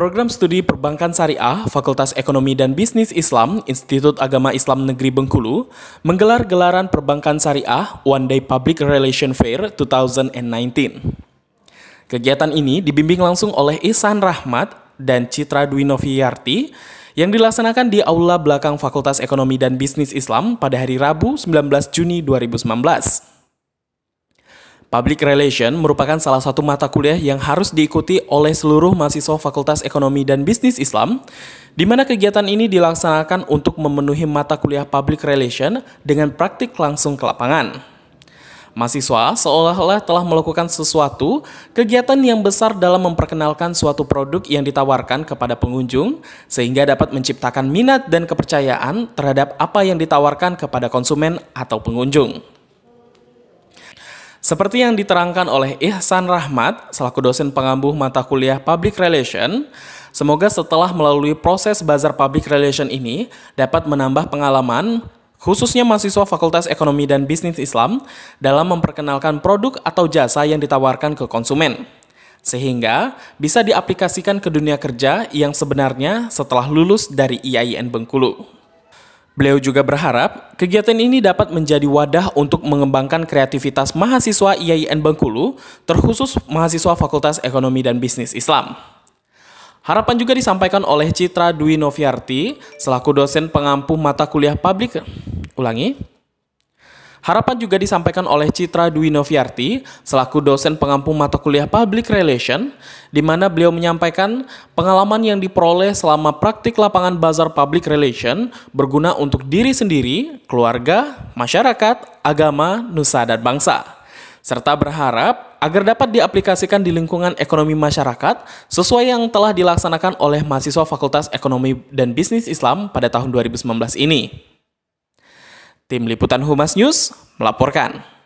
Program Studi Perbankan Syariah Fakultas Ekonomi dan Bisnis Islam Institut Agama Islam Negeri Bengkulu menggelar gelaran Perbankan Syariah One Day Public Relation Fair 2019. Kegiatan ini dibimbing langsung oleh Ihsan Rahmat dan Citra Dwi Noviarti yang dilaksanakan di Aula Belakang Fakultas Ekonomi dan Bisnis Islam pada hari Rabu 19 Juni 2019. Public Relation merupakan salah satu mata kuliah yang harus diikuti oleh seluruh mahasiswa Fakultas Ekonomi dan Bisnis Islam, di mana kegiatan ini dilaksanakan untuk memenuhi mata kuliah Public Relation dengan praktik langsung ke lapangan. Mahasiswa seolah-olah telah melakukan sesuatu kegiatan yang besar dalam memperkenalkan suatu produk yang ditawarkan kepada pengunjung, sehingga dapat menciptakan minat dan kepercayaan terhadap apa yang ditawarkan kepada konsumen atau pengunjung. Seperti yang diterangkan oleh Ihsan Rahmat, selaku dosen pengampuh mata kuliah Public Relation, semoga setelah melalui proses bazar Public Relation ini dapat menambah pengalaman khususnya mahasiswa Fakultas Ekonomi dan Bisnis Islam dalam memperkenalkan produk atau jasa yang ditawarkan ke konsumen. Sehingga bisa diaplikasikan ke dunia kerja yang sebenarnya setelah lulus dari IAIN Bengkulu. Beliau juga berharap kegiatan ini dapat menjadi wadah untuk mengembangkan kreativitas mahasiswa IAIN Bengkulu, terkhusus mahasiswa Fakultas Ekonomi dan Bisnis Islam. Harapan juga disampaikan oleh Citra Dwi Noviarti, selaku dosen pengampu mata kuliah publik. Ulangi, Harapan juga disampaikan oleh Citra Dwi Noviarti, selaku dosen pengampu mata kuliah Public Relation, di mana beliau menyampaikan pengalaman yang diperoleh selama praktik lapangan Bazar Public Relation berguna untuk diri sendiri, keluarga, masyarakat, agama, nusa, dan bangsa serta berharap agar dapat diaplikasikan di lingkungan ekonomi masyarakat sesuai yang telah dilaksanakan oleh mahasiswa Fakultas Ekonomi dan Bisnis Islam pada tahun 2019 ini. Tim Liputan Humas News melaporkan.